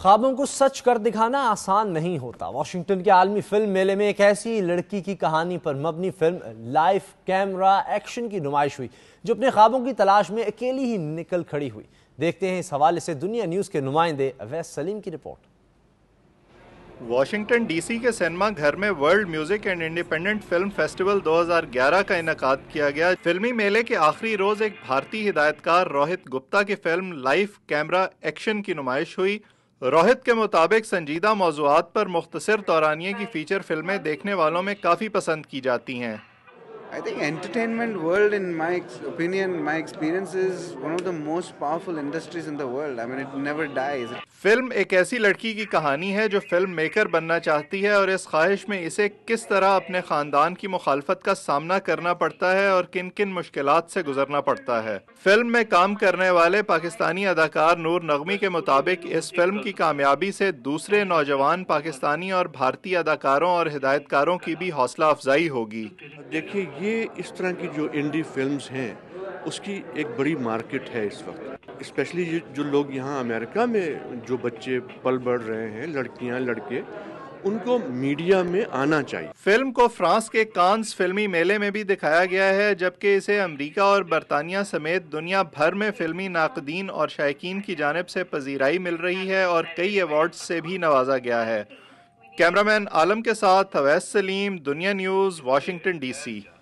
ख्वाबों को सच कर दिखाना आसान नहीं होता वॉशिंगटन के आलमी फिल्म मेले में एक ऐसी लड़की की कहानी पर मबनी फिल्म लाइफ कैमरा एक्शन की नुमाइश हुई जो अपने ख्वाबों की तलाश में अकेली ही निकल खड़ी हुई देखते हैं इस हवाले से दुनिया न्यूज़ के नुमाइंदे अवैस सलीम की रिपोर्ट वॉशिंगटन डीसी के सिनेमा घर में world music and independent film festival 2011 का इनका किया गया फिल्मी मेले के आखिरी रोज एक भारतीय हिदायतकार रोहित गुप्ता की फिल्म लाइफ कैमरा एक्शन की नुमाइश हुई रोहित के मुताबिक संजीदा मौजूद पर मुख्तर तौरानिए की फ़ीचर फिल्में देखने वालों में काफ़ी पसंद की जाती हैं I think entertainment world, in my opinion, my experience is one of the most powerful industries in the world. I mean, it never dies. Film एक ऐसी लड़की की कहानी है जो फिल्म मेकर बनना चाहती है और इस ख्वाहिश में इसे किस तरह अपने ख़ानदान की मुखालफत का सामना करना पड़ता है और किन किन मुश्किल से गुजरना पड़ता है फिल्म में काम करने वाले पाकिस्तानी अदाकार नूर नगमी के मुताबिक इस फिल्म की कामयाबी से दूसरे नौजवान पाकिस्तानी और भारतीय अदाकारों और हिदायतकारों की भी हौसला अफजाई होगी देखिए ये इस तरह की जो इंडी फिल्म्स हैं उसकी एक बड़ी मार्केट है इस वक्त स्पेशली जो लोग यहाँ अमेरिका में जो बच्चे पल बढ़ रहे हैं लड़कियाँ लड़के उनको मीडिया में आना चाहिए फिल्म को फ्रांस के कांस फिल्मी मेले में भी दिखाया गया है जबकि इसे अमेरिका और बरतानिया समेत दुनिया भर में फिल्मी नाकदीन और शायकीन की जानब से पजीराई मिल रही है और कई अवार्ड्स से भी नवाजा गया है कैमरामैन आलम के साथ अवैस सलीम दुनिया न्यूज़ वाशिंगटन डीसी